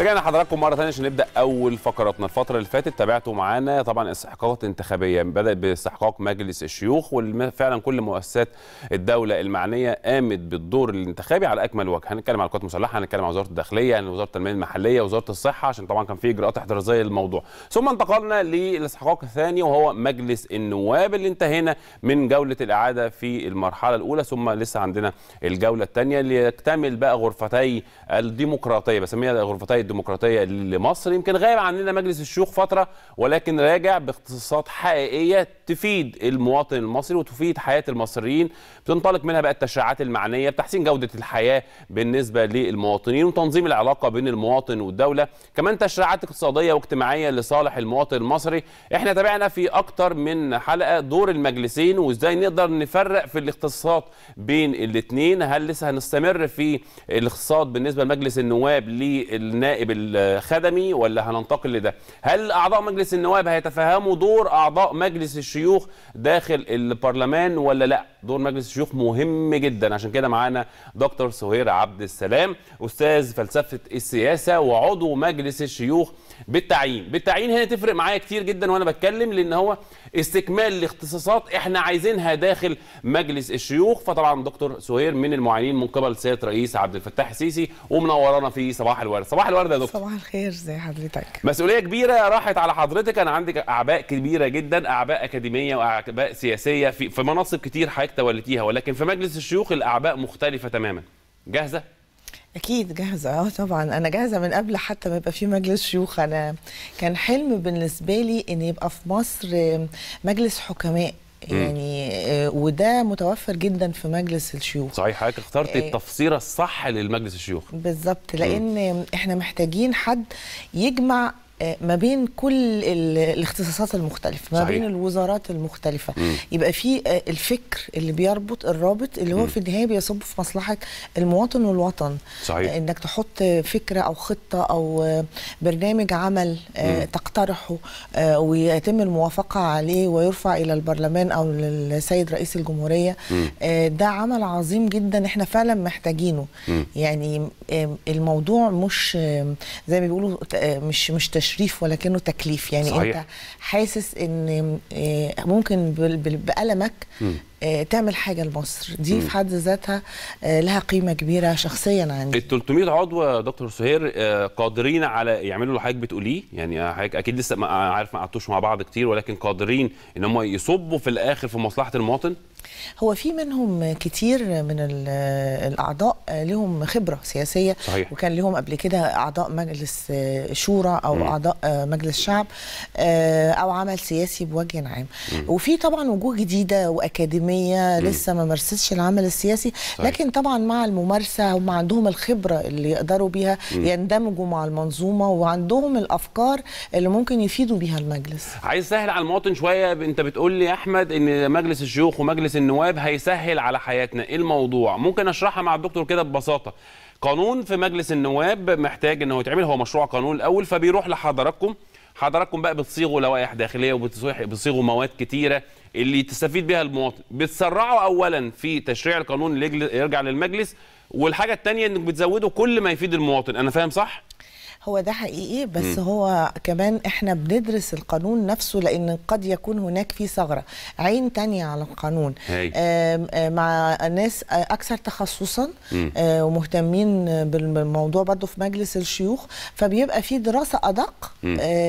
رجعنا حضراتكم مره ثانيه عشان نبدا اول فقراتنا الفتره اللي فاتت تابعتوا معانا طبعا استحقاقات انتخابيه بدات باستحقاق مجلس الشيوخ وفعلا كل مؤسسات الدوله المعنيه قامت بالدور الانتخابي على اكمل وجه هنتكلم على القوات المسلحه هنتكلم على وزاره الداخليه عن يعني وزاره التنميه المحليه وزاره الصحه عشان طبعا كان في اجراءات احترازيه للموضوع ثم انتقلنا للاستحقاق الثاني وهو مجلس النواب اللي انتهينا من جوله الاعاده في المرحله الاولى ثم لسه عندنا الجوله الثانيه اللي يكتمل بقى غرفتي الديمقراطيه بسميها غرفتي الديمقراطيه لمصر يمكن غايب عننا مجلس الشيوخ فتره ولكن راجع باختصاصات حقيقيه تفيد المواطن المصري وتفيد حياه المصريين بتنطلق منها بقى التشريعات المعنيه بتحسين جوده الحياه بالنسبه للمواطنين وتنظيم العلاقه بين المواطن والدوله كمان تشريعات اقتصاديه واجتماعيه لصالح المواطن المصري احنا تابعنا في اكتر من حلقه دور المجلسين وازاي نقدر نفرق في الاختصاصات بين الاثنين هل لسه هنستمر في الاختصاص بالنسبه لمجلس النواب للنائب النائب الخدمي ولا هننتقل لده هل أعضاء مجلس النواب هيتفهموا دور أعضاء مجلس الشيوخ داخل البرلمان ولا لا دور مجلس الشيوخ مهم جدا عشان كده معانا دكتور سهير عبد السلام أستاذ فلسفة السياسة وعضو مجلس الشيوخ بالتعيين بالتعيين هنا تفرق معايا كتير جدا وانا بتكلم لان هو استكمال لاختصاصات احنا عايزينها داخل مجلس الشيوخ فطبعا دكتور سهير من المعينين من قبل سياده رئيس عبد الفتاح السيسي ومنورانا في صباح الورد صباح الورد يا دكتور صباح الخير زي حضرتك مسؤوليه كبيره راحت على حضرتك انا عندك اعباء كبيره جدا اعباء اكاديميه واعباء سياسيه في, في مناصب كتير حضرتك توليتيها ولكن في مجلس الشيوخ الاعباء مختلفه تماما جاهزه اكيد جاهزه اه طبعا انا جاهزه من قبل حتى ما يبقى في مجلس شيوخ انا كان حلم بالنسبه لي ان يبقى في مصر مجلس حكماء يعني آه، وده متوفر جدا في مجلس الشيوخ صحيح حضرتك اخترتي آه، التفسير الصح للمجلس الشيوخ بالظبط لان احنا محتاجين حد يجمع آه، ما بين كل الاختصاصات المختلفه ما صحيح. بين الوزارات المختلفه م. يبقى في آه، الفكر اللي بيربط الرابط اللي هو م. في النهايه بيصب في مصلحه المواطن والوطن صحيح. آه، انك تحط فكره او خطه او برنامج عمل م. تقترحه ويتم الموافقه عليه ويرفع الى البرلمان او للسيد رئيس الجمهوريه م. ده عمل عظيم جدا احنا فعلا محتاجينه م. يعني الموضوع مش زي ما بيقولوا مش مش تشريف ولكنه تكليف يعني صحيح. انت حاسس ان آه، ممكن بألمك آه، تعمل حاجه لمصر دي م. في حد ذاتها آه، لها قيمه كبيره شخصيا عندي ال 300 عضو دكتور سهير آه، قادرين على يعملوا اللي حضرتك بتقوليه يعني حضرتك اكيد لسه ما عارف ما قعدتوش مع بعض كتير ولكن قادرين ان هم يصبوا في الاخر في مصلحه المواطن هو في منهم كتير من الاعضاء لهم خبره سياسيه صحيح. وكان لهم قبل كده اعضاء مجلس شورى او م. اعضاء مجلس شعب او عمل سياسي بوجه عام وفي طبعا وجوه جديده واكاديميه 100% لسه ما مارستش العمل السياسي صحيح. لكن طبعا مع الممارسه هم عندهم الخبره اللي يقدروا بيها يندمجوا مع المنظومه وعندهم الافكار اللي ممكن يفيدوا بيها المجلس عايز سهل على المواطن شويه انت بتقول لي يا احمد ان مجلس الشيوخ ومجلس النواب هيسهل على حياتنا ايه الموضوع ممكن اشرحها مع الدكتور كده ببساطه قانون في مجلس النواب محتاج انه يتعمل هو مشروع قانون الاول فبيروح لحضراتكم حضراتكم بقى بتصيغوا لوائح داخليه وبتصيغوا مواد كتيره اللي تستفيد بها المواطن بتسرعوا اولا في تشريع القانون اللي يرجع للمجلس والحاجه الثانيه انك بتزودوا كل ما يفيد المواطن انا فاهم صح هو ده حقيقي بس م. هو كمان احنا بندرس القانون نفسه لان قد يكون هناك في ثغره عين تانية على القانون مع ناس اكثر تخصصا ومهتمين بالموضوع برضه في مجلس الشيوخ فبيبقى في دراسه ادق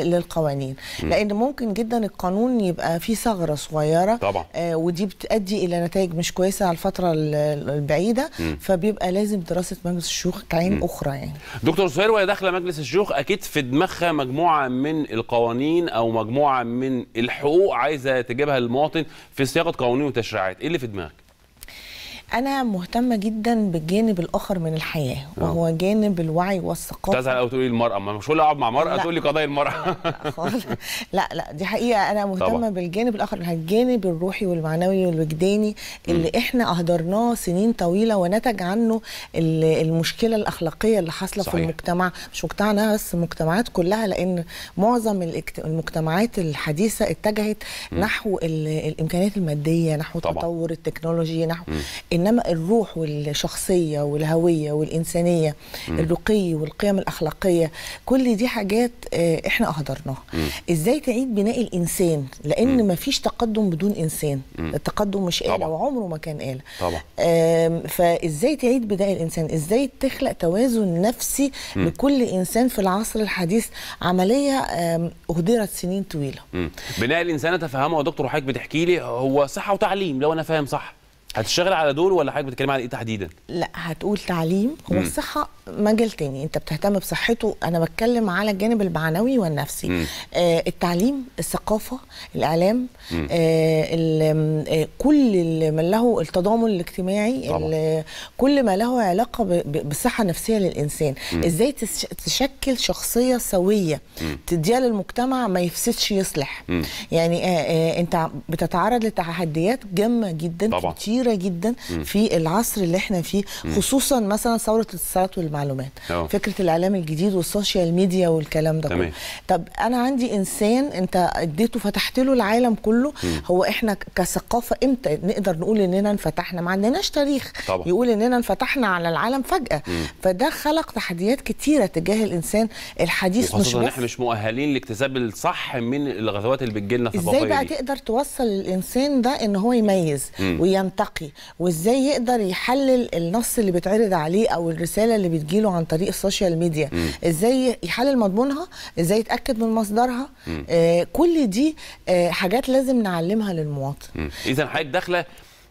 للقوانين م. لان ممكن جدا القانون يبقى فيه ثغره صغيره طبعا ودي بتؤدي الى نتائج مش كويسه على الفتره البعيده م. فبيبقى لازم دراسه مجلس الشيوخ كعين اخرى يعني دكتور سهير وهي داخله مجلس مجلس الشيوخ اكيد في دماغها مجموعه من القوانين او مجموعه من الحقوق عايزه تجيبها للمواطن في صياغه قوانين وتشريعات ايه اللي في دماغك انا مهتمه جدا بالجانب الاخر من الحياه آه. وهو جانب الوعي والثقافه تزعل او تقولي المراه ما مش اقعد مع مراه تقول لي قضايا المراه لا, لا لا دي حقيقه انا مهتمه طبعا. بالجانب الاخر الجانب الروحي والمعنوي والوجداني اللي م. احنا اهدرناه سنين طويله ونتج عنه المشكله الاخلاقيه اللي حاصله في المجتمع مش مجتمعنا بس المجتمعات كلها لان معظم المجتمعات الحديثه اتجهت م. نحو الامكانيات الماديه نحو طبعا. التطور التكنولوجي نحو م. انما الروح والشخصيه والهويه والانسانيه م. الرقي والقيم الاخلاقيه كل دي حاجات آه، احنا اهدرناها ازاي تعيد بناء الانسان لان ما فيش تقدم بدون انسان م. التقدم مش آلة وعمره ما كان آلة طبعا فازاي تعيد بناء الانسان ازاي تخلق توازن نفسي م. لكل انسان في العصر الحديث عمليه اهدرت سنين طويله م. بناء الانسان اتفهمه يا دكتور وحضرتك بتحكي لي هو صحه وتعليم لو انا فاهم صح هتشتغل على دول ولا حضرتك بتتكلمي على ايه تحديدا؟ لا هتقول تعليم الصحه مجال تاني انت بتهتم بصحته انا بتكلم على الجانب المعنوي والنفسي آه التعليم الثقافه الاعلام آه،, آه كل ما له التضامن الاجتماعي كل ما له علاقه بالصحه النفسيه للانسان مم. ازاي تشكل شخصيه سويه تديها للمجتمع ما يفسدش يصلح مم. يعني آه،, آه انت بتتعرض لتحديات جامه جدا طبعا. كتيره جدا مم. في العصر اللي احنا فيه خصوصا مثلا ثوره الاتصالات والمعلومات المعلومات أوه. فكره الاعلام الجديد والسوشيال ميديا والكلام ده كله طب انا عندي انسان انت اديته فتحت له العالم كله م. هو احنا كثقافه امتى نقدر نقول اننا انفتحنا ما عندناش تاريخ طبعا. يقول اننا انفتحنا على العالم فجاه م. فده خلق تحديات كتيره تجاه الانسان الحديث مش ان احنا مش مؤهلين لاكتساب الصح من الغزوات اللي بتجي لنا ازاي بقى دي. تقدر توصل الانسان ده ان هو يميز م. وينتقي وازاي يقدر يحلل النص اللي بيتعرض عليه او الرساله اللي بتجي بتجيله عن طريق السوشيال ميديا مم. ازاي يحلل مضمونها ازاي يتاكد من مصدرها آه كل دي آه حاجات لازم نعلمها للمواطن اذا حضرتك داخله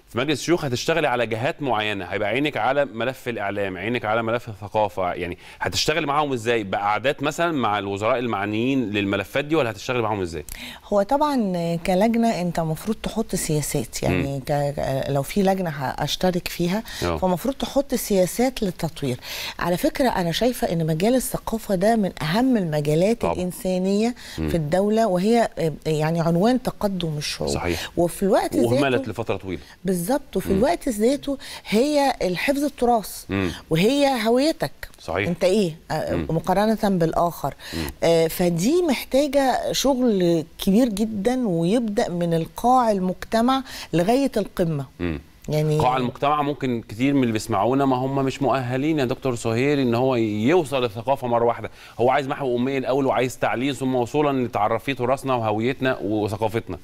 في مجلس الشيوخ هتشتغلي على جهات معينه هيبقى عينك على ملف الاعلام عينك على ملف الثقافه يعني هتشتغلي معاهم ازاي بقعدات مثلا مع الوزراء المعنيين للملفات دي ولا هتشتغلي معاهم ازاي هو طبعا كلجنه انت المفروض تحط سياسات يعني ك... لو في لجنه هاشترك فيها اه. فالمفروض تحط سياسات للتطوير على فكره انا شايفه ان مجال الثقافه ده من اهم المجالات طبعا. الانسانيه مم. في الدوله وهي يعني عنوان تقدم الشعوب صحيح وفي الوقت وهملت لفتره طويله بالظبط وفي الوقت ذاته هي الحفظ التراث وهي هويتك صحيح انت ايه آه، مم. مقارنه بالاخر آه فدي محتاجه شغل كبير جدا ويبدا من القاع المجتمع لغايه القمه مم. يعني قاع المجتمع ممكن كتير من اللي بيسمعونا ما هم مش مؤهلين يا دكتور سهير ان هو يوصل للثقافه مره واحده هو عايز محو اميه الاول وعايز تعليم ثم وصولا لتعرفيه تراثنا وهويتنا وثقافتنا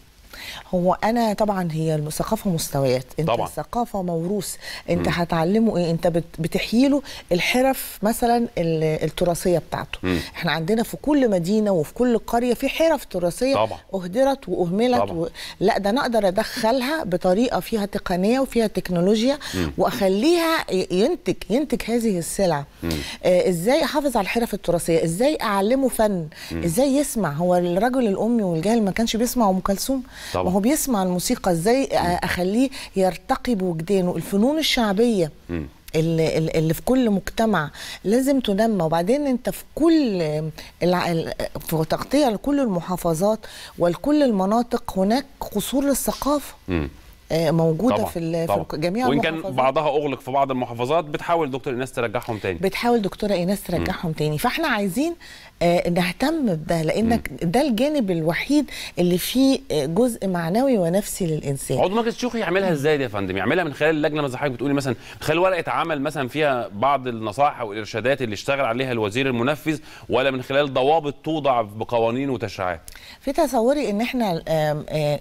هو انا طبعا هي الثقافه مستويات انت طبعا. الثقافه موروث انت هتعلمه ايه انت بتحيي له الحرف مثلا التراثيه بتاعته م. احنا عندنا في كل مدينه وفي كل قريه في حرف تراثيه طبعا. اهدرت واهملت طبعا. و... لا ده انا اقدر ادخلها بطريقه فيها تقنيه وفيها تكنولوجيا م. واخليها ينتج ينتج هذه السلع م. آه، ازاي احافظ على الحرف التراثيه ازاي اعلمه فن م. ازاي يسمع هو الرجل الامي والجاهل ما كانش بيسمع ام كلثوم طبعا. وهو بيسمع الموسيقى ازاي آه، اخليه يرتقي بوجدانه الفنون الشعبيه م. اللي, اللي في كل مجتمع لازم تنمى وبعدين انت في كل في تغطيه لكل المحافظات ولكل المناطق هناك قصور للثقافه م. آه، موجوده طبعا. في طبعا. في جميع وان كان بعضها اغلق في بعض المحافظات بتحاول دكتور ايناس ترجعهم تاني بتحاول دكتوره ايناس ترجعهم م. تاني فاحنا عايزين آه، نهتم بده لانك م. ده الجانب الوحيد اللي فيه آه، جزء معنوي ونفسي للانسان عضو مجلس الشيوخ يعملها ازاي دي يا فندم يعملها من خلال اللجنه ما حضرتك بتقولي مثلا خلال ورقه عمل مثلا فيها بعض النصائح والارشادات اللي اشتغل عليها الوزير المنفذ ولا من خلال ضوابط توضع بقوانين وتشريعات في تصوري ان احنا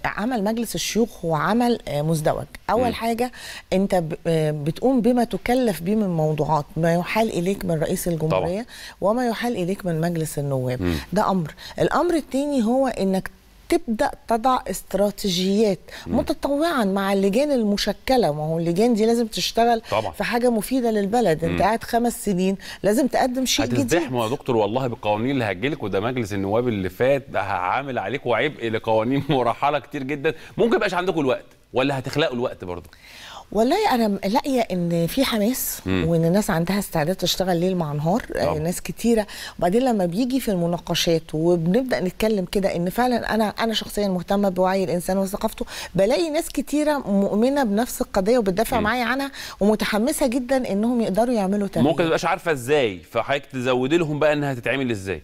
عمل مجلس الشيوخ هو عمل آه، مزدوج اول م. حاجه انت بتقوم بما تكلف به من موضوعات ما يحال اليك من رئيس الجمهوريه طبعا. وما يحال اليك من مجلس مجلس النواب م. ده امر الامر الثاني هو انك تبدا تضع استراتيجيات متطوعا مع اللجان المشكله ما هو اللجان دي لازم تشتغل طبعا. في حاجه مفيده للبلد انت قاعد خمس سنين لازم تقدم شيء جديد هتزدحموا يا دكتور والله بالقوانين اللي هتجيلك وده مجلس النواب اللي فات عامل عليكم عبء لقوانين مرحله كتير جدا ممكن يبقاش عندكم الوقت ولا هتخلقوا الوقت برضه والله انا لاقيه ان في حماس وان الناس عندها استعداد تشتغل ليل مع نهار آه، ناس كتيره وبعدين لما بيجي في المناقشات وبنبدا نتكلم كده ان فعلا انا انا شخصيا مهتمه بوعي الانسان وثقافته بلاقي ناس كتيره مؤمنه بنفس القضيه وبتدافع معايا عنها ومتحمسه جدا انهم يقدروا يعملوا تغيير ممكن تبقاش عارفه ازاي فحضرتك تزودي لهم بقى انها تتعمل ازاي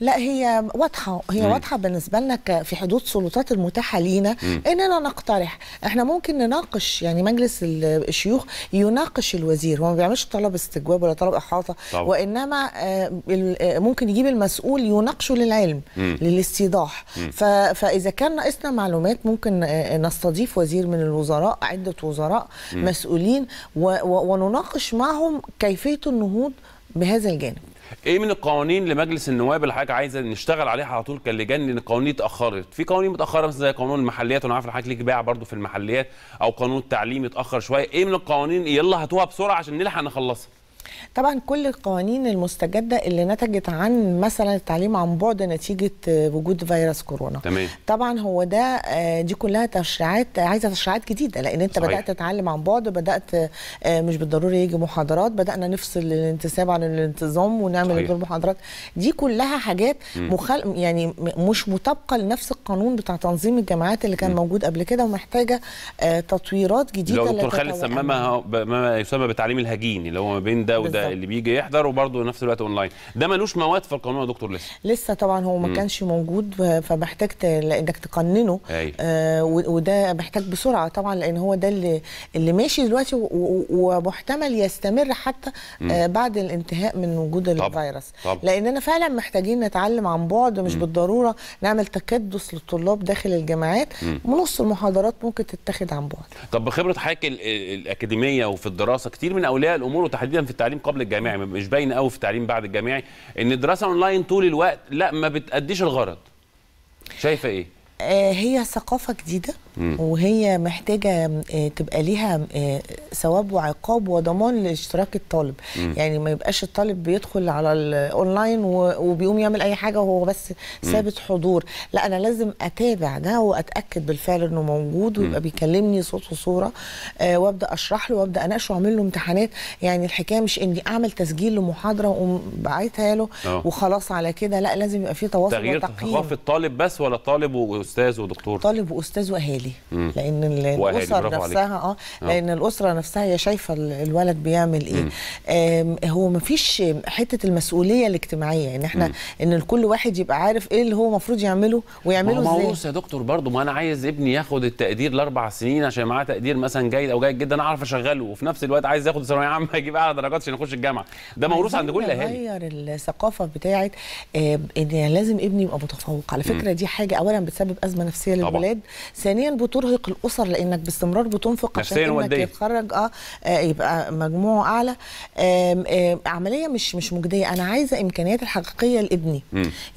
لا هي واضحه هي مم. واضحه بالنسبه لنا في حدود السلطات المتاحه لينا مم. اننا نقترح احنا ممكن نناقش يعني مجلس الشيوخ يناقش الوزير هو ما بيعملش طلب استجواب ولا طلب احاطه طبعا. وانما آه، آه، ممكن يجيب المسؤول يناقشه للعلم مم. للاستيضاح مم. فاذا كان ناقصنا معلومات ممكن آه، نستضيف وزير من الوزراء عده وزراء مم. مسؤولين ونناقش معهم كيفيه النهوض بهذا الجانب ايه من القوانين لمجلس النواب اللي حضرتك عايزه نشتغل عليها على طول كلجان لان القوانين اتاخرت في قوانين متاخره مثلا زي قانون المحليات وانا عارف حضرتك ليك باع برضه في المحليات او قانون التعليم اتاخر شويه ايه من القوانين يلا هاتوها بسرعه عشان نلحق نخلصها طبعا كل القوانين المستجده اللي نتجت عن مثلا التعليم عن بعد نتيجه وجود فيروس كورونا تمام. طبعا هو ده آه، دي كلها تشريعات عايزه تشريعات جديده لان انت صحيح. بدات تتعلم عن بعد بدات آه، مش بالضروري يجي محاضرات بدانا نفصل الانتساب عن الانتظام ونعمل غير محاضرات دي كلها حاجات مخل... يعني مش مطابقه لنفس القانون بتاع تنظيم الجامعات اللي كان م. موجود قبل كده ومحتاجه آه، تطويرات جديده لو دكتور خالد سماها ما يسمى بالتعليم الهجين اللي هو ما بين ده وده بالزبط. اللي بيجي يحضر وبرضه نفس الوقت اونلاين ده ملوش مواد في القانون يا دكتور لسه لسه طبعا هو ما كانش موجود فمحتاج انك تقننه آه وده محتاج بسرعه طبعا لان هو ده اللي اللي ماشي دلوقتي ومحتمل يستمر حتى آه بعد الانتهاء من وجود طب. الفيروس طب. لاننا فعلا محتاجين نتعلم عن بعد مش مم. بالضروره نعمل تكدس للطلاب داخل الجامعات ونص المحاضرات ممكن تتاخد عن بعد طب بخبره حضرتك الاكاديميه وفي الدراسه كتير من اولياء الامور وتحديدا في التعليم التعليم قبل الجامعي مش باين قوي في التعليم بعد الجامعي ان الدراسه اونلاين طول الوقت لا ما بتاديش الغرض شايفه ايه آه، هي ثقافة جديدة وهي محتاجة آه، تبقى ليها آه، ثواب وعقاب وضمان لاشتراك الطالب يعني ما يبقاش الطالب بيدخل على الاونلاين وبيقوم يعمل اي حاجة وهو بس ثابت حضور لا انا لازم اتابع ده واتاكد بالفعل انه موجود ويبقى بيكلمني صوت وصورة وابدا اشرح له وابدا اناقشه واعمل له امتحانات يعني الحكاية مش اني اعمل تسجيل لمحاضرة واقوم بعتها له وخلاص على كده لا لازم يبقى في تواصل تغيير ثقافة الطالب بس ولا طالب استاذ ودكتور طالب واستاذ واهالي لان الاسره نفسها آه،, اه لان الاسره نفسها هي شايفه الولد بيعمل ايه هو ما فيش حته المسؤوليه الاجتماعيه ان يعني احنا مم. ان كل واحد يبقى عارف ايه اللي هو المفروض يعمله ويعمله ازاي ما يا دكتور برضه ما انا عايز ابني ياخد التقدير لاربع سنين عشان معاه تقدير مثلا جيد او جيد جدا اعرف اشغله وفي نفس الوقت عايز ياخد ثانويه عامه يجيب اعلى درجات عشان يخش الجامعه ده موروث عند كل الاهالي غير الثقافه بتاعت ان لازم ابني يبقى متفوق على فكره مم. دي حاجه اولا بتسبب ازمه نفسيه للولاد ثانيا بترهق الاسر لانك باستمرار بتنفق عشان انك يتخرج آه،, اه يبقى مجموعه اعلى عمليه مش مش مجديه انا عايزه امكانيات الحقيقيه لابني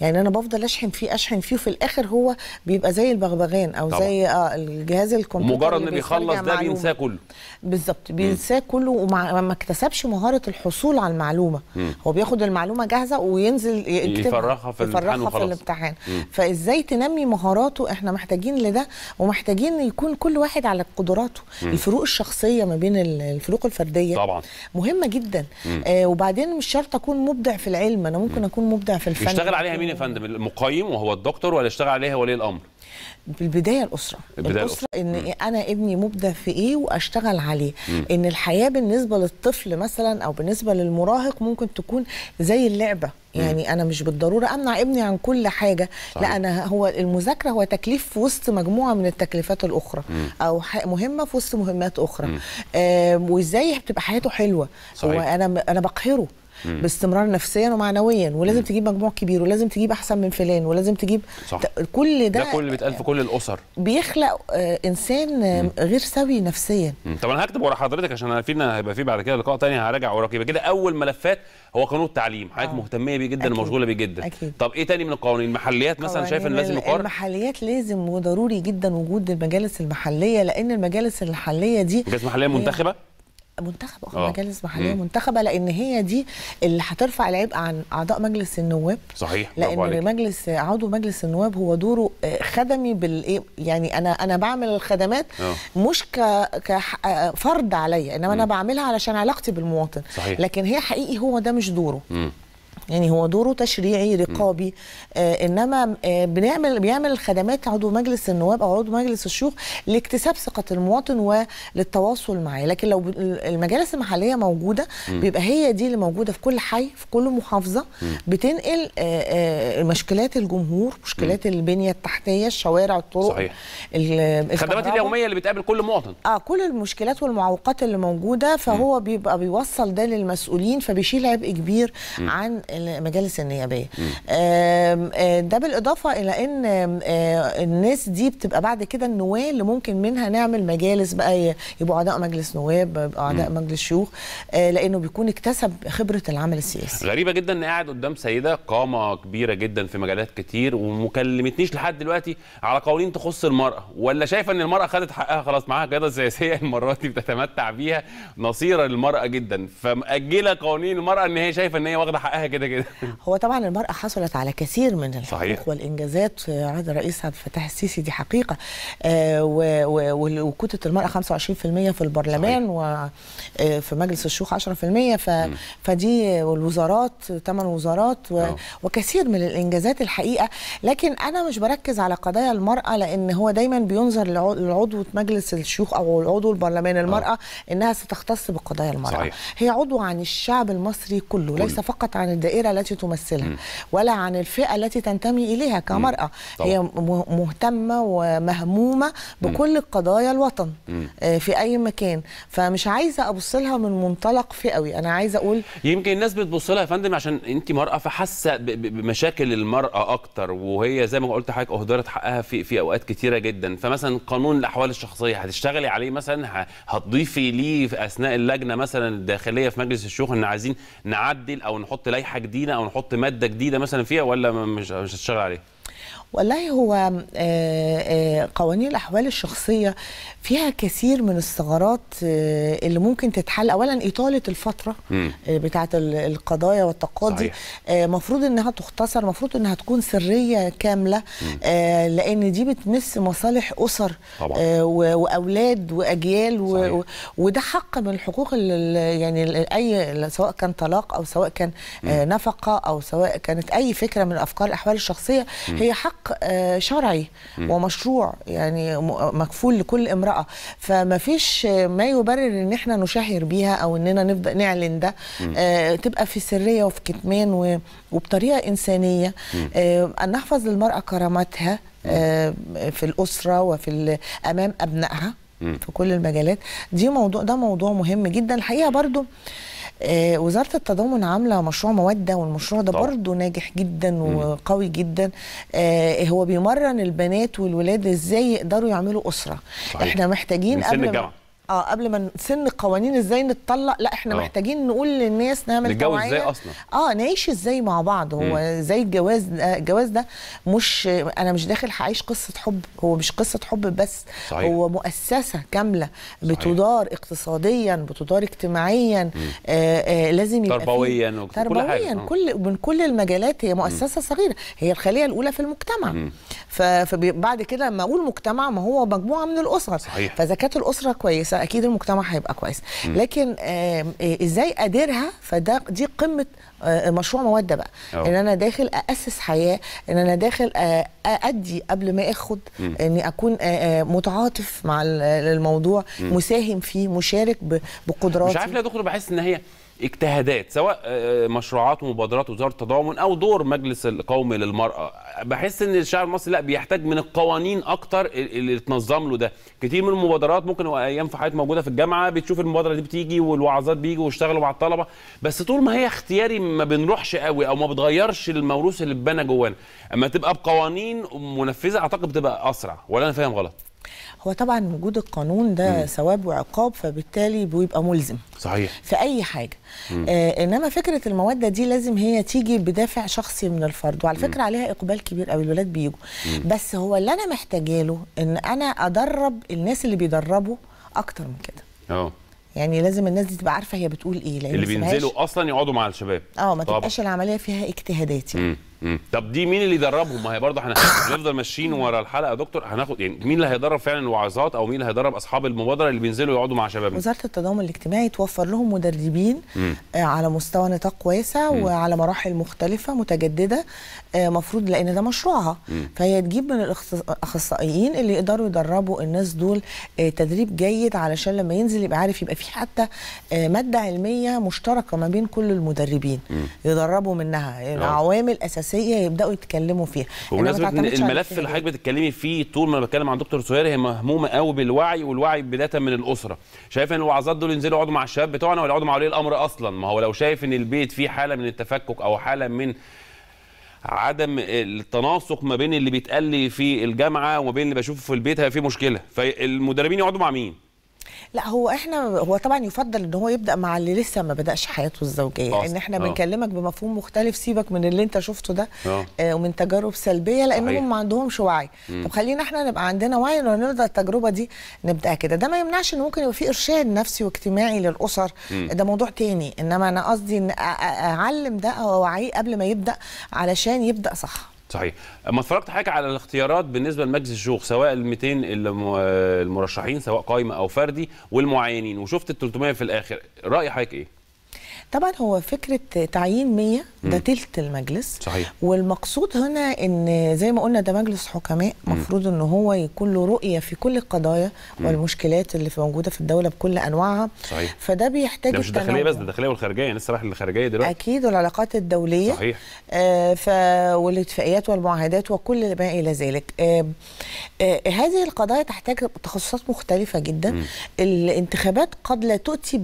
يعني انا بفضل اشحن فيه اشحن فيه في الاخر هو بيبقى زي البغبغان او طبعا. زي اه الجهاز الكمبيوتر مجرد ان بيخلص ده بينساه كله بالظبط بينساه كله وما اكتسبش مهاره الحصول على المعلومه مم. هو بياخد المعلومه جاهزه وينزل يفرغها في, يفرغها في الامتحان فازاي تنمي مهارات قدراته احنا محتاجين لده ومحتاجين يكون كل واحد على قدراته مم. الفروق الشخصيه ما بين الفروق الفرديه طبعا مهمه جدا آه وبعدين مش شرط اكون مبدع في العلم انا ممكن اكون مبدع في الفن يشتغل عليها مين يا فندم المقيم وهو الدكتور ولا يشتغل عليها ولي الامر بالبدايه الاسره البداية الاسره ان م. انا ابني مبدع في ايه واشتغل عليه م. ان الحياه بالنسبه للطفل مثلا او بالنسبه للمراهق ممكن تكون زي اللعبه يعني مم. انا مش بالضروره امنع ابني عن كل حاجه صحيح. لا انا هو المذاكره هو تكليف في وسط مجموعه من التكليفات الاخرى مم. او مهمه في وسط مهمات اخرى آه وازاي بتبقى حياته حلوه صحيح. هو انا انا بقهره باستمرار نفسيا ومعنويا ولازم مم. تجيب مجموع كبير ولازم تجيب احسن من فلان ولازم تجيب صح. كل ده ده كل بيتقال في كل الاسر بيخلق آه، انسان مم. غير سوي نفسيا مم. طب انا هكتب ورا حضرتك عشان انا فينا هيبقى في بعد كده لقاء تاني هراجع وراك يبقى كده اول ملفات هو قانون التعليم حضرتك آه. مهتميه بيه جدا ومشغوله بيه جدا أكيد. طب ايه تاني من القوانين المحليات مثلا شايف ان لازم يقر المحليات لازم وضروري جدا وجود المجالس المحليه لان المجالس المحليه دي مجالس محليه منتخبه منتخب اخرى آه. مجالس محليه منتخبه لان هي دي اللي هترفع العبء عن اعضاء مجلس النواب صحيح لان مجلس عضو مجلس النواب هو دوره آه، خدمي بالايه يعني انا انا بعمل الخدمات أوه. مش ك كفرض آه، عليا انما مم. انا بعملها علشان علاقتي بالمواطن صحيح. لكن هي حقيقي هو ده مش دوره مم. يعني هو دوره تشريعي رقابي آه انما آه بنعمل بيعمل خدمات عضو مجلس النواب او عضو مجلس الشيوخ لاكتساب ثقه المواطن وللتواصل معاه لكن لو المجالس المحليه موجوده م. بيبقى هي دي اللي موجوده في كل حي في كل محافظه م. بتنقل آه،, آه مشكلات الجمهور مشكلات م. البنيه التحتيه الشوارع الطرق صحيح الخدمات اليوميه اللي بتقابل كل مواطن اه كل المشكلات والمعوقات اللي موجوده فهو م. بيبقى بيوصل ده للمسؤولين فبيشيل عبء كبير م. عن المجالس النيابيه آه، ده بالاضافه الى ان آه، الناس دي بتبقى بعد كده النواه اللي ممكن منها نعمل مجالس بقى يبقوا اعضاء مجلس نواب اعضاء مجلس شيوخ آه، لانه بيكون اكتسب خبره العمل السياسي غريبه جدا ان قاعد قدام سيده قامه كبيره جدا في مجالات كتير ومكلمتنيش لحد دلوقتي على قوانين تخص المراه ولا شايفه ان المراه خدت حقها خلاص معاها قياده سياسيه المرات دي بتتمتع بيها نصيره للمراه جدا فمأجله قوانين المراه ان هي شايفه ان هي واخده حقها كده كده كده هو طبعا المرأة حصلت على كثير من الحقوق صحيح. والإنجازات عاد الرئيس عبد الفتاح السيسي دي حقيقة آه وكوتة المرأة 25% في البرلمان صحيح. وفي آه، مجلس الشيوخ 10% ف فدي والوزارات ثمان وزارات و... اه. وكثير من الإنجازات الحقيقة لكن أنا مش بركز على قضايا المرأة لأن هو دايما بينظر لعضو مجلس الشيوخ أو عضو البرلمان المرأة أوه. إنها ستختص بقضايا المرأة صحيح. هي عضو عن الشعب المصري كله كل. ليس فقط عن الدائرة الدائرة التي تمثلها ولا عن الفئة التي تنتمي إليها كمرأة طبعا. هي مهتمة ومهمومة بكل قضايا الوطن آه، في أي مكان فمش عايزة أبص لها من منطلق فئوي أنا عايزة أقول يمكن الناس بتبص لها يا فندم عشان أنت مرأة فحاسة بمشاكل المرأة أكتر وهي زي ما قلت حضرتك أهدرت حقها في في أوقات كتيرة جدا فمثلا قانون الأحوال الشخصية هتشتغلي عليه مثلا هتضيفي ليه في أثناء اللجنة مثلا الداخلية في مجلس الشيوخ إن عايزين نعدل أو نحط لائحة جديده او نحط ماده جديده مثلا فيها ولا مش مش هتشتغل عليها والله هو آه، آه، قوانين الاحوال الشخصيه فيها كثير من الثغرات آه، اللي ممكن تتحل اولا اطاله الفتره بتاعه القضايا والتقاضي مفروض انها تختصر مفروض انها تكون سريه كامله لان دي بتمس مصالح اسر طبعا. واولاد واجيال وده حق من الحقوق اللي يعني اي سواء كان طلاق او سواء كان نفقه او سواء كانت اي فكره من افكار الاحوال الشخصيه هي حق حق آه، شرعي ومشروع يعني مكفول لكل امراه فما فيش ما يبرر ان احنا نشهر بيها او اننا نبدا نعلن ده آه، تبقى في سريه وفي كتمان وبطريقه انسانيه آه، ان نحفظ للمراه كرامتها في الاسره وفي امام ابنائها في كل المجالات دي موضوع ده موضوع مهم جدا الحقيقه برضو آه، وزاره التضامن عامله مشروع موده والمشروع ده برضه ناجح جدا وقوي جدا آه، هو بيمرن البنات والولاد ازاي يقدروا يعملوا اسره صحيح. احنا محتاجين قبل الجامعة. اه قبل ما نسن قوانين ازاي نتطلق لا احنا أوه. محتاجين نقول للناس نعمل نتجوز ازاي اصلا اه نعيش ازاي مع بعض هو زي الجواز الجواز ده مش انا مش داخل هعيش قصه حب هو مش قصه حب بس صحيح. هو مؤسسه كامله بتدار اقتصاديا بتدار اجتماعيا آه آه لازم يبقى تربويا تربويا آه. كل من كل المجالات هي مؤسسه مم. صغيره هي الخليه الاولى في المجتمع فبعد كده لما اقول مجتمع ما هو مجموعه من الاسر صحيح. فزكاه الاسره كويسه كويسه اكيد المجتمع هيبقى كويس م. لكن إيه، ازاي اديرها فده دي قمه آه، مشروع موده بقى أوه. ان انا داخل اسس حياه ان انا داخل آه، ادي قبل ما اخد م. اني اكون آه، متعاطف مع الموضوع م. مساهم فيه مشارك بقدراتي مش عارف لا دكتور بحس ان هي اجتهادات سواء آه، آه، مشروعات ومبادرات وزاره التضامن او دور مجلس القومي للمراه بحس ان الشعب المصري لا بيحتاج من القوانين اكتر اللي تنظم له ده كتير من المبادرات ممكن ايام في حياتي موجوده في الجامعه بتشوف المبادره دي بتيجي والوعظات بيجوا ويشتغلوا مع الطلبه بس طول ما هي اختياري ما بنروحش قوي او ما بتغيرش الموروث اللي اتبنى جوانا اما تبقى بقوانين منفذه اعتقد بتبقى اسرع ولا انا فاهم غلط هو طبعا وجود القانون ده مم. ثواب وعقاب فبالتالي بيبقى ملزم صحيح في اي حاجه آه انما فكره الموده دي لازم هي تيجي بدافع شخصي من الفرد وعلى فكره مم. عليها اقبال كبير قوي الولاد بيجوا بس هو اللي انا محتاجه له ان انا ادرب الناس اللي بيدربوا اكتر من كده اه يعني لازم الناس دي تبقى عارفه هي بتقول ايه لان اللي بينزلوا اصلا يقعدوا مع الشباب اه ما تبقاش العمليه فيها اجتهادات يعني طب دي مين اللي يدربهم؟ ما هي برضه احنا هنفضل ماشيين ورا الحلقه يا دكتور هناخد يعني مين اللي هيدرب فعلا الوعظات او مين اللي هيدرب اصحاب المبادره اللي بينزلوا يقعدوا مع شبابنا؟ وزاره التضامن الاجتماعي توفر لهم مدربين مم. آه، على مستوى نطاق واسع مم. وعلى مراحل مختلفه متجدده آه، مفروض لان ده مشروعها مم. فهي تجيب من الاخصائيين اللي يقدروا يدربوا الناس دول آه، تدريب جيد علشان لما ينزل يبقى عارف يبقى في حتى ماده علميه مشتركه ما بين كل المدربين مم. يدربوا منها يعني عوامل اساسيه الاساسيه يبداوا يتكلموا فيها بمناسبه الملف اللي حضرتك بتتكلمي فيه طول ما بتكلم عن دكتور سهير هي مهمومه قوي بالوعي والوعي بدايه من الاسره شايف ان الوعظات دول ينزلوا يقعدوا مع الشباب بتوعنا ولا يقعدوا مع ولي الامر اصلا ما هو لو شايف ان البيت فيه حاله من التفكك او حاله من عدم التناسق ما بين اللي بيتقال لي في الجامعه وما بين اللي بشوفه في البيت هيبقى في مشكله فالمدربين يقعدوا مع مين لا هو احنا هو طبعا يفضل ان هو يبدا مع اللي لسه ما بداش حياته الزوجيه ان يعني احنا آه. بنكلمك بمفهوم مختلف سيبك من اللي انت شفته ده آه, آه، ومن تجارب سلبيه لانهم ما عندهمش وعي طب خلينا احنا نبقى عندنا وعي ونرضى التجربه دي نبدا كده ده ما يمنعش ان ممكن يبقى في ارشاد نفسي واجتماعي للاسر مم. ده موضوع تاني انما انا قصدي ان اعلم ده او اوعيه قبل ما يبدا علشان يبدا صح صحيح ما اتفرجت حضرتك على الاختيارات بالنسبه لمجلس الشيوخ سواء ال 200 المرشحين سواء قائمه او فردي والمعينين وشفت ال 300 في الاخر راي حضرتك ايه طبعا هو فكره تعيين 100 ده تلت المجلس صحيح والمقصود هنا ان زي ما قلنا ده مجلس حكماء المفروض ان هو يكون له رؤيه في كل القضايا والمشكلات اللي في موجوده في الدوله بكل انواعها صحيح فده بيحتاج ده مش الداخليه بس ده الداخليه والخارجيه يعني لسه رايح للخارجيه دلوقتي اكيد والعلاقات الدوليه صحيح آه ف والاتفاقيات والمعاهدات وكل ما الى ذلك آه آه هذه القضايا تحتاج تخصصات مختلفه جدا مم. الانتخابات قد لا تؤتي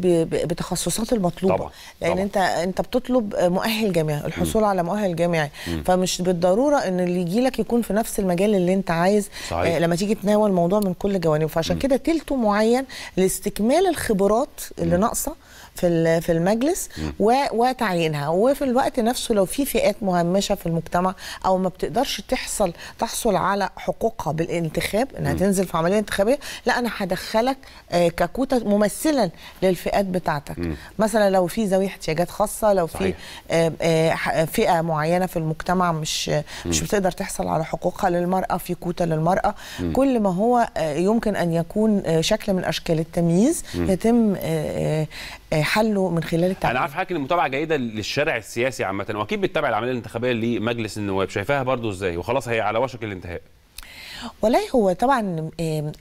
بتخصصات المطلوبه طبعا. لان طبعا. انت انت بتطلب مؤهل جامعي الحصول م. على مؤهل جامعي م. فمش بالضروره ان اللي يجي لك يكون في نفس المجال اللي انت عايز آه، صحيح. لما تيجي تناول الموضوع من كل جوانبه فعشان كده تلته معين لاستكمال الخبرات اللي ناقصه في في المجلس وتعيينها وفي الوقت نفسه لو في فئات مهمشه في المجتمع او ما بتقدرش تحصل تحصل على حقوقها بالانتخاب انها تنزل في عمليه انتخابيه لا انا هدخلك آه، ككوتا ممثلا للفئات بتاعتك مثلا لو في ذوي احتياجات خاصه لو في آه، آه، فئه معينه في المجتمع مش مش بتقدر تحصل على حقوقها للمراه في كوتا للمراه كل ما هو يمكن ان يكون شكل من اشكال التمييز يتم آه، حله من خلال التعليم انا عارف حضرتك ان المتابعه جيده للشارع السياسي عامه واكيد بتتابع العمليه الانتخابيه لمجلس النواب شايفاها برضو ازاي وخلاص هي على وشك الانتهاء والله هو طبعا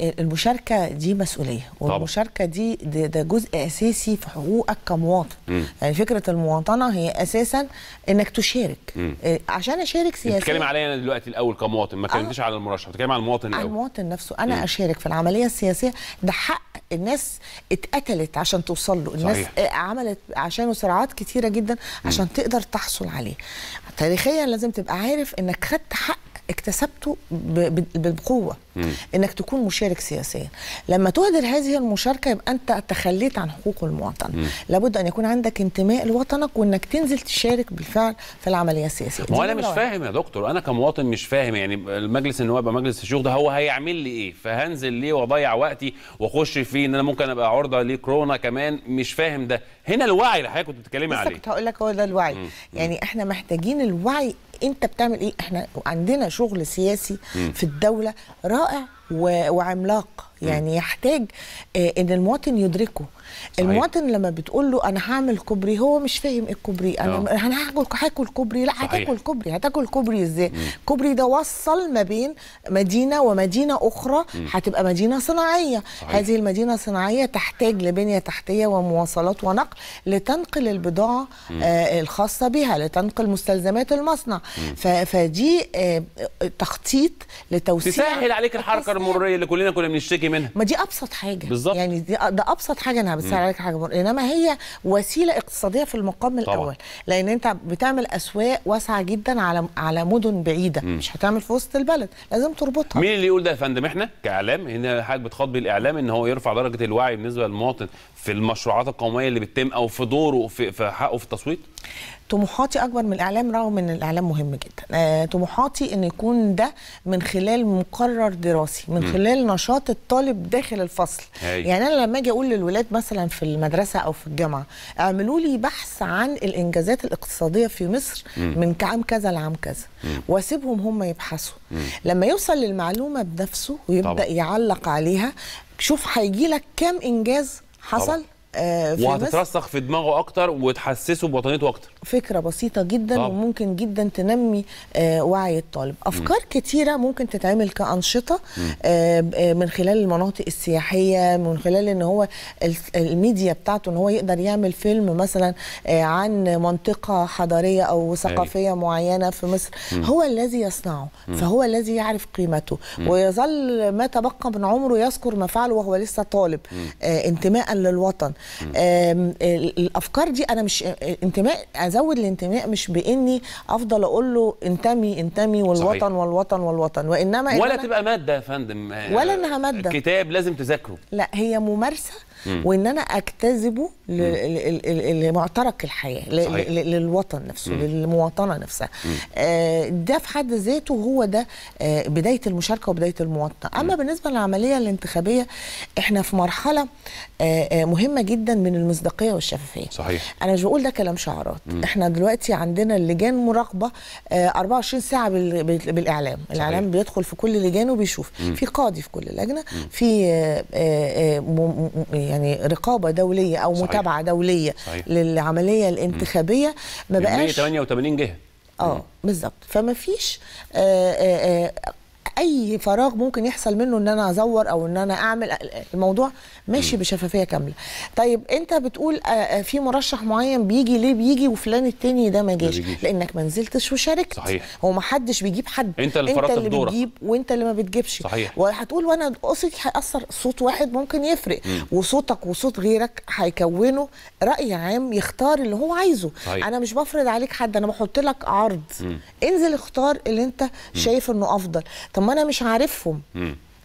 المشاركه دي مسؤوليه والمشاركه دي ده جزء اساسي في حقوقك كمواطن م. يعني فكره المواطنه هي اساسا انك تشارك م. آه، عشان اشارك سياسيا بتتكلم عليا انا دلوقتي الاول كمواطن ما اتكلمتش آه. على المرشح بتتكلم على المواطن الاول على المواطن نفسه انا م. اشارك في العمليه السياسيه ده حق الناس اتقتلت عشان توصل له الناس صحيح. آه، عملت عشانه صراعات كتيره جدا عشان م. تقدر تحصل عليه تاريخيا لازم تبقى عارف انك خدت حق اكتسبته بقوه مم. انك تكون مشارك سياسيا لما تهدر هذه المشاركه يبقى انت تخليت عن حقوق المواطن مم. لابد ان يكون عندك انتماء لوطنك وانك تنزل تشارك بالفعل في العمليه السياسيه ما انا مش فاهم يا دكتور انا كمواطن مش فاهم يعني المجلس النواب مجلس الشيوخ ده هو هيعمل لي ايه فهنزل ليه واضيع وقتي واخش فيه ان انا ممكن ابقى عرضه لكورونا كمان مش فاهم ده هنا الوعي اللي حضرتك كنت بتتكلمي عليه كنت هقول لك هو ده الوعي مم. يعني احنا محتاجين الوعي انت بتعمل ايه احنا عندنا شغل سياسي مم. في الدوله رائع رائع وعملاق يعني يحتاج آه، ان المواطن يدركه صحيح. المواطن لما بتقول له انا هعمل كوبري هو مش فاهم ايه الكوبري انا انا نعم. هاكل هاكل كوبري لا هتاكل كوبري هتاكل كوبري ازاي الكوبري ده وصل ما بين مدينه ومدينه اخرى هتبقى مدينه صناعيه صحيح. هذه المدينه الصناعيه تحتاج لبنيه تحتيه ومواصلات ونقل لتنقل البضاعه آه الخاصه بها لتنقل مستلزمات المصنع فدي آه تخطيط لتوسيع تسهل عليك الحركه المروريه اللي كلنا كنا بنشتكي منها ما دي ابسط حاجه بالظبط يعني دي ده ابسط حاجه انا بس لسه عليك حاجه انما هي وسيله اقتصاديه في المقام طبعا. الاول لان انت بتعمل اسواق واسعه جدا على على مدن بعيده مم. مش هتعمل في وسط البلد لازم تربطها مين اللي يقول ده يا فندم احنا كاعلام هنا حضرتك بتخاطب الاعلام ان هو يرفع درجه الوعي بالنسبه للمواطن في المشروعات القوميه اللي بتتم او في دوره في حقه في التصويت طموحاتي اكبر من الاعلام رغم ان الاعلام مهم جدا آه، طموحاتي ان يكون ده من خلال مقرر دراسي من خلال نشاط الطالب داخل الفصل هي. يعني انا لما اجي اقول للولاد مثلا في المدرسه او في الجامعه اعملوا لي بحث عن الانجازات الاقتصاديه في مصر م. من عام كذا لعام كذا واسيبهم هم يبحثوا م. لما يوصل للمعلومه بنفسه ويبدا طبعا. يعلق عليها شوف هيجي لك كام انجاز حصل طبعا. آه، في وهتترسخ في دماغه اكتر وتحسسه بوطنيته اكتر فكره بسيطه جدا طبعا. وممكن جدا تنمي آه وعي الطالب افكار م. كتيره ممكن تتعمل كانشطه آه،, آه من خلال المناطق السياحيه من خلال ان هو الميديا بتاعته ان هو يقدر يعمل فيلم مثلا آه عن منطقه حضاريه او أيوة. ثقافيه أي. معينه في مصر م. هو الذي يصنعه م. فهو الذي يعرف قيمته م. ويظل ما تبقى من عمره يذكر ما فعله وهو لسه طالب آه انتماء للوطن آه الافكار دي انا مش آه، انتماء ازود الانتماء مش باني افضل اقول له انتمي انتمي والوطن صحيح. والوطن والوطن وانما ولا إن تبقى ماده يا فندم ولا انها ماده كتاب لازم تذاكره لا هي ممارسه وان انا اجتذبه لمعترك الحياه للوطن نفسه للمواطنه نفسها آه، ده في حد ذاته هو ده آه، بدايه المشاركه وبدايه المواطنه اما بالنسبه للعمليه الانتخابيه احنا في مرحله آه، مهمه جدا من المصداقيه والشفافيه صحيح انا مش بقول ده كلام شعارات احنا دلوقتي عندنا لجان مراقبه 24 ساعه بالاعلام صحيح. الاعلام بيدخل في كل لجان وبيشوف في قاضي في كل لجنه في يعني رقابه دوليه او صحيح. متابعه دوليه صحيح. للعمليه الانتخابيه ما بقاش 88 جهه اه بالظبط فما فيش آه، آه، آه، اي فراغ ممكن يحصل منه ان انا ازور او ان انا اعمل الموضوع ماشي بشفافيه كامله طيب انت بتقول آه، آه، في مرشح معين بيجي ليه بيجي وفلان التاني ده ما جاش لانك ما نزلتش وشاركت صحيح هو ما حدش بيجيب حد انت اللي, انت اللي بدورك. بتجيب وانت اللي ما بتجيبش صحيح وهتقول وانا قصدي هياثر صوت واحد ممكن يفرق م. وصوتك وصوت غيرك هيكونوا راي عام يختار اللي هو عايزه صحيح. انا مش بفرض عليك حد انا بحط لك عرض م. انزل اختار اللي انت شايف انه افضل طب ما انا مش عارفهم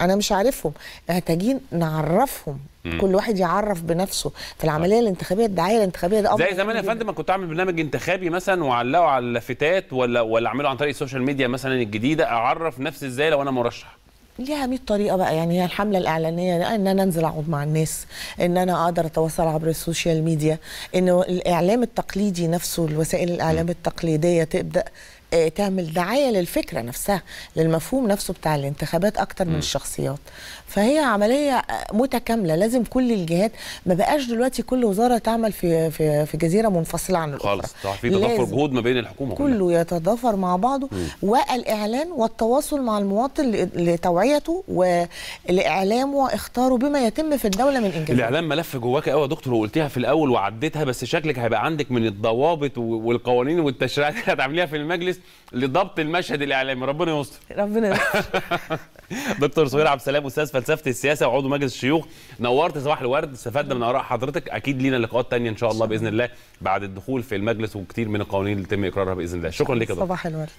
انا مش عارفهم محتاجين نعرفهم كل واحد يعرف بنفسه في العمليه آه. الانتخابيه الدعايه الانتخابيه ده زي زمان يا فندم كنت اعمل برنامج انتخابي مثلا واعلقه على اللافتات ولا ولا اعمله عن طريق السوشيال ميديا مثلا الجديده اعرف نفسي ازاي لو انا مرشح ليها 100 طريقه بقى يعني هي الحمله الاعلانيه ان انا انزل اقعد مع الناس ان انا اقدر اتواصل عبر السوشيال ميديا ان الاعلام التقليدي نفسه الوسائل الاعلام م. التقليديه تبدا آه، تعمل دعايه للفكره نفسها للمفهوم نفسه بتاع الانتخابات اكتر من الشخصيات فهي عمليه متكامله لازم كل الجهات ما بقاش دلوقتي كل وزاره تعمل في في في جزيره منفصله عن الاخرى خالص في تضافر جهود ما بين الحكومه كله كلها. يتضافر مع بعضه مم. والاعلان والتواصل مع المواطن لتوعيته ولاعلامه واختاره بما يتم في الدوله من انجاز الاعلام ملف جواك قوي يا دكتور وقلتيها في الاول وعديتها بس شكلك هيبقى عندك من الضوابط والقوانين والتشريعات اللي هتعمليها في المجلس لضبط المشهد الاعلامي ربنا يستر ربنا يستر دكتور سهير عبد السلام استاذ فلسفه السياسه وعضو مجلس الشيوخ نورت صباح الورد استفدنا من اراء حضرتك اكيد لينا لقاءات ثانيه ان شاء الله باذن الله بعد الدخول في المجلس وكثير من القوانين اللي تم اقرارها باذن الله شكرا لك يا دكتور صباح الورد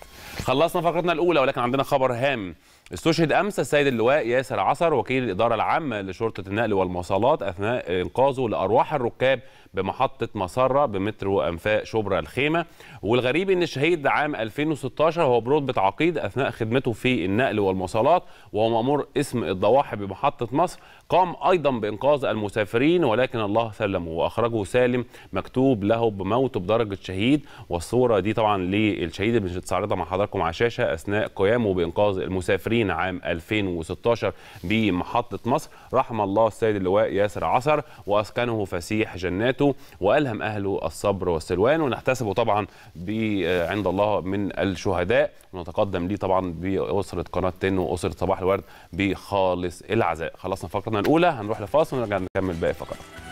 خلصنا فقرتنا الاولى ولكن عندنا خبر هام استشهد امس السيد اللواء ياسر عصر وكيل الاداره العامه لشرطه النقل والمواصلات اثناء انقاذه لارواح الركاب بمحطه مسره بمترو انفاق شبرا الخيمه والغريب ان الشهيد عام 2016 هو برتبه عقيد اثناء خدمته في النقل والمواصلات وهو مامور اسم الضواحي بمحطه مصر قام ايضا بانقاذ المسافرين ولكن الله سلمه واخرجه سالم مكتوب له بموته بدرجه شهيد والصوره دي طبعا للشهيد اللي بنستعرضها مع حضراتكم على الشاشه اثناء قيامه بانقاذ المسافرين 20 عام 2016 بمحطة مصر رحم الله السيد اللواء ياسر عصر وأسكنه فسيح جناته وألهم أهله الصبر والسلوان ونحتسبه طبعا عند الله من الشهداء ونتقدم ليه طبعا بأسرة قناة تن وأسرة صباح الورد بخالص العزاء خلصنا فقرتنا الأولى هنروح لفاصل ونرجع نكمل باقي فقرات